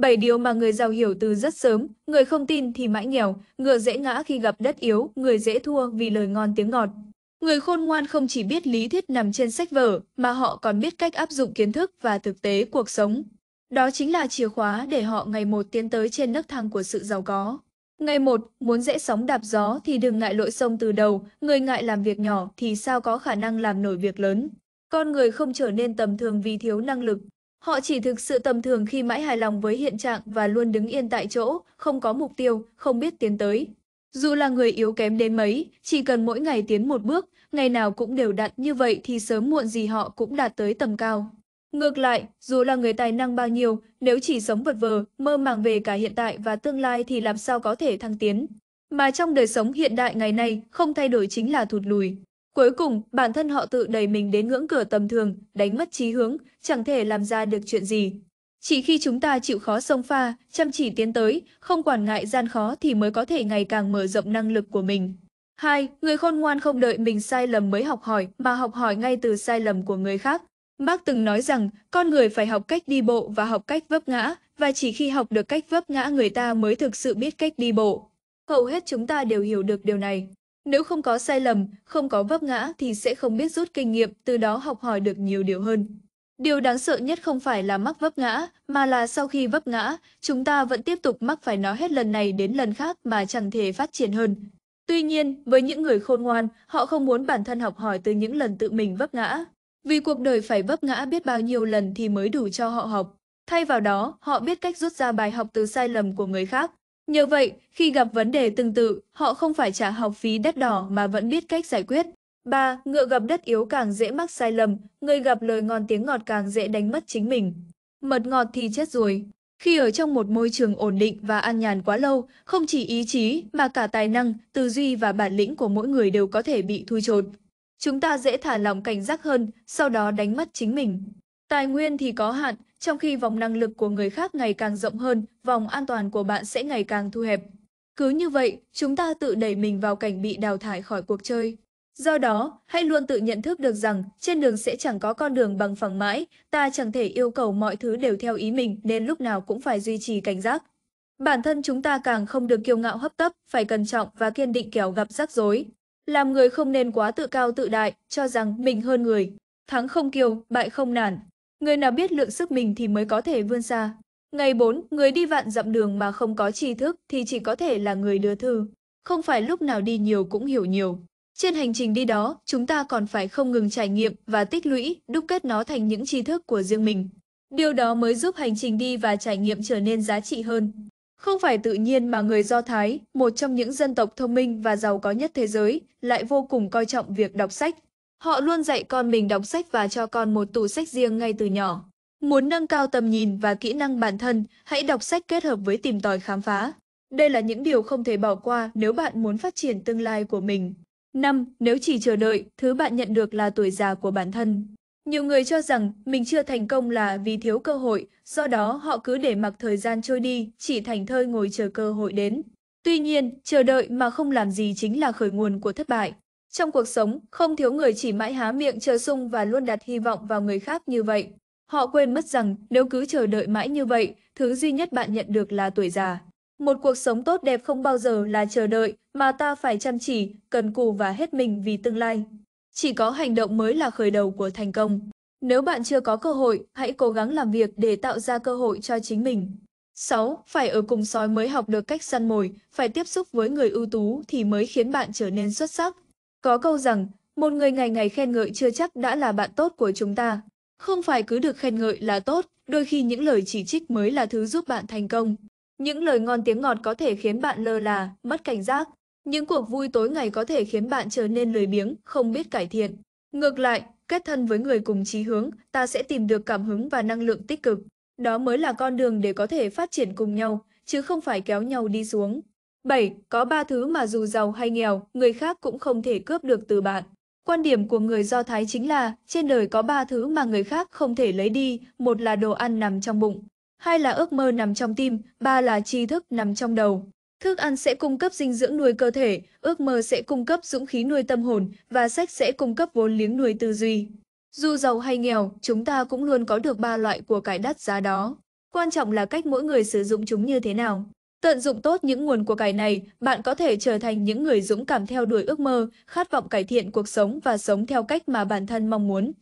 7 điều mà người giàu hiểu từ rất sớm, người không tin thì mãi nghèo, ngựa dễ ngã khi gặp đất yếu, người dễ thua vì lời ngon tiếng ngọt. Người khôn ngoan không chỉ biết lý thuyết nằm trên sách vở, mà họ còn biết cách áp dụng kiến thức và thực tế cuộc sống. Đó chính là chìa khóa để họ ngày một tiến tới trên nấc thang của sự giàu có. Ngày một, muốn dễ sóng đạp gió thì đừng ngại lội sông từ đầu, người ngại làm việc nhỏ thì sao có khả năng làm nổi việc lớn. Con người không trở nên tầm thường vì thiếu năng lực, Họ chỉ thực sự tầm thường khi mãi hài lòng với hiện trạng và luôn đứng yên tại chỗ, không có mục tiêu, không biết tiến tới. Dù là người yếu kém đến mấy, chỉ cần mỗi ngày tiến một bước, ngày nào cũng đều đặn như vậy thì sớm muộn gì họ cũng đạt tới tầm cao. Ngược lại, dù là người tài năng bao nhiêu, nếu chỉ sống vật vờ, mơ màng về cả hiện tại và tương lai thì làm sao có thể thăng tiến. Mà trong đời sống hiện đại ngày nay, không thay đổi chính là thụt lùi. Cuối cùng, bản thân họ tự đẩy mình đến ngưỡng cửa tầm thường, đánh mất trí hướng, chẳng thể làm ra được chuyện gì. Chỉ khi chúng ta chịu khó sông pha, chăm chỉ tiến tới, không quản ngại gian khó thì mới có thể ngày càng mở rộng năng lực của mình. Hai, Người khôn ngoan không đợi mình sai lầm mới học hỏi, mà học hỏi ngay từ sai lầm của người khác. Bác từng nói rằng, con người phải học cách đi bộ và học cách vấp ngã, và chỉ khi học được cách vấp ngã người ta mới thực sự biết cách đi bộ. Hầu hết chúng ta đều hiểu được điều này. Nếu không có sai lầm, không có vấp ngã thì sẽ không biết rút kinh nghiệm, từ đó học hỏi được nhiều điều hơn. Điều đáng sợ nhất không phải là mắc vấp ngã, mà là sau khi vấp ngã, chúng ta vẫn tiếp tục mắc phải nó hết lần này đến lần khác mà chẳng thể phát triển hơn. Tuy nhiên, với những người khôn ngoan, họ không muốn bản thân học hỏi từ những lần tự mình vấp ngã. Vì cuộc đời phải vấp ngã biết bao nhiêu lần thì mới đủ cho họ học. Thay vào đó, họ biết cách rút ra bài học từ sai lầm của người khác, Nhờ vậy, khi gặp vấn đề tương tự, họ không phải trả học phí đắt đỏ mà vẫn biết cách giải quyết. 3. Ngựa gặp đất yếu càng dễ mắc sai lầm, người gặp lời ngon tiếng ngọt càng dễ đánh mất chính mình. Mật ngọt thì chết rồi. Khi ở trong một môi trường ổn định và an nhàn quá lâu, không chỉ ý chí mà cả tài năng, tư duy và bản lĩnh của mỗi người đều có thể bị thu chột. Chúng ta dễ thả lòng cảnh giác hơn, sau đó đánh mất chính mình. Tài nguyên thì có hạn, trong khi vòng năng lực của người khác ngày càng rộng hơn, vòng an toàn của bạn sẽ ngày càng thu hẹp. Cứ như vậy, chúng ta tự đẩy mình vào cảnh bị đào thải khỏi cuộc chơi. Do đó, hãy luôn tự nhận thức được rằng trên đường sẽ chẳng có con đường bằng phẳng mãi, ta chẳng thể yêu cầu mọi thứ đều theo ý mình nên lúc nào cũng phải duy trì cảnh giác. Bản thân chúng ta càng không được kiêu ngạo hấp tấp, phải cẩn trọng và kiên định kẻo gặp rắc rối. Làm người không nên quá tự cao tự đại, cho rằng mình hơn người. Thắng không kiêu, bại không nản. Người nào biết lượng sức mình thì mới có thể vươn xa. Ngày 4, người đi vạn dặm đường mà không có tri thức thì chỉ có thể là người đưa thư. Không phải lúc nào đi nhiều cũng hiểu nhiều. Trên hành trình đi đó, chúng ta còn phải không ngừng trải nghiệm và tích lũy, đúc kết nó thành những tri thức của riêng mình. Điều đó mới giúp hành trình đi và trải nghiệm trở nên giá trị hơn. Không phải tự nhiên mà người Do Thái, một trong những dân tộc thông minh và giàu có nhất thế giới, lại vô cùng coi trọng việc đọc sách. Họ luôn dạy con mình đọc sách và cho con một tủ sách riêng ngay từ nhỏ. Muốn nâng cao tầm nhìn và kỹ năng bản thân, hãy đọc sách kết hợp với tìm tòi khám phá. Đây là những điều không thể bỏ qua nếu bạn muốn phát triển tương lai của mình. 5. Nếu chỉ chờ đợi, thứ bạn nhận được là tuổi già của bản thân. Nhiều người cho rằng mình chưa thành công là vì thiếu cơ hội, do đó họ cứ để mặc thời gian trôi đi, chỉ thành thơi ngồi chờ cơ hội đến. Tuy nhiên, chờ đợi mà không làm gì chính là khởi nguồn của thất bại. Trong cuộc sống, không thiếu người chỉ mãi há miệng chờ sung và luôn đặt hy vọng vào người khác như vậy. Họ quên mất rằng nếu cứ chờ đợi mãi như vậy, thứ duy nhất bạn nhận được là tuổi già. Một cuộc sống tốt đẹp không bao giờ là chờ đợi, mà ta phải chăm chỉ, cần cù và hết mình vì tương lai. Chỉ có hành động mới là khởi đầu của thành công. Nếu bạn chưa có cơ hội, hãy cố gắng làm việc để tạo ra cơ hội cho chính mình. 6. Phải ở cùng sói mới học được cách săn mồi, phải tiếp xúc với người ưu tú thì mới khiến bạn trở nên xuất sắc, có câu rằng, một người ngày ngày khen ngợi chưa chắc đã là bạn tốt của chúng ta. Không phải cứ được khen ngợi là tốt, đôi khi những lời chỉ trích mới là thứ giúp bạn thành công. Những lời ngon tiếng ngọt có thể khiến bạn lơ là, mất cảnh giác. Những cuộc vui tối ngày có thể khiến bạn trở nên lười biếng, không biết cải thiện. Ngược lại, kết thân với người cùng chí hướng, ta sẽ tìm được cảm hứng và năng lượng tích cực. Đó mới là con đường để có thể phát triển cùng nhau, chứ không phải kéo nhau đi xuống. 7. Có ba thứ mà dù giàu hay nghèo, người khác cũng không thể cướp được từ bạn. Quan điểm của người Do Thái chính là, trên đời có ba thứ mà người khác không thể lấy đi, một là đồ ăn nằm trong bụng, hai là ước mơ nằm trong tim, ba là tri thức nằm trong đầu. Thức ăn sẽ cung cấp dinh dưỡng nuôi cơ thể, ước mơ sẽ cung cấp dũng khí nuôi tâm hồn và sách sẽ cung cấp vốn liếng nuôi tư duy. Dù giàu hay nghèo, chúng ta cũng luôn có được ba loại của cải đắt giá đó. Quan trọng là cách mỗi người sử dụng chúng như thế nào. Tận dụng tốt những nguồn của cải này, bạn có thể trở thành những người dũng cảm theo đuổi ước mơ, khát vọng cải thiện cuộc sống và sống theo cách mà bản thân mong muốn.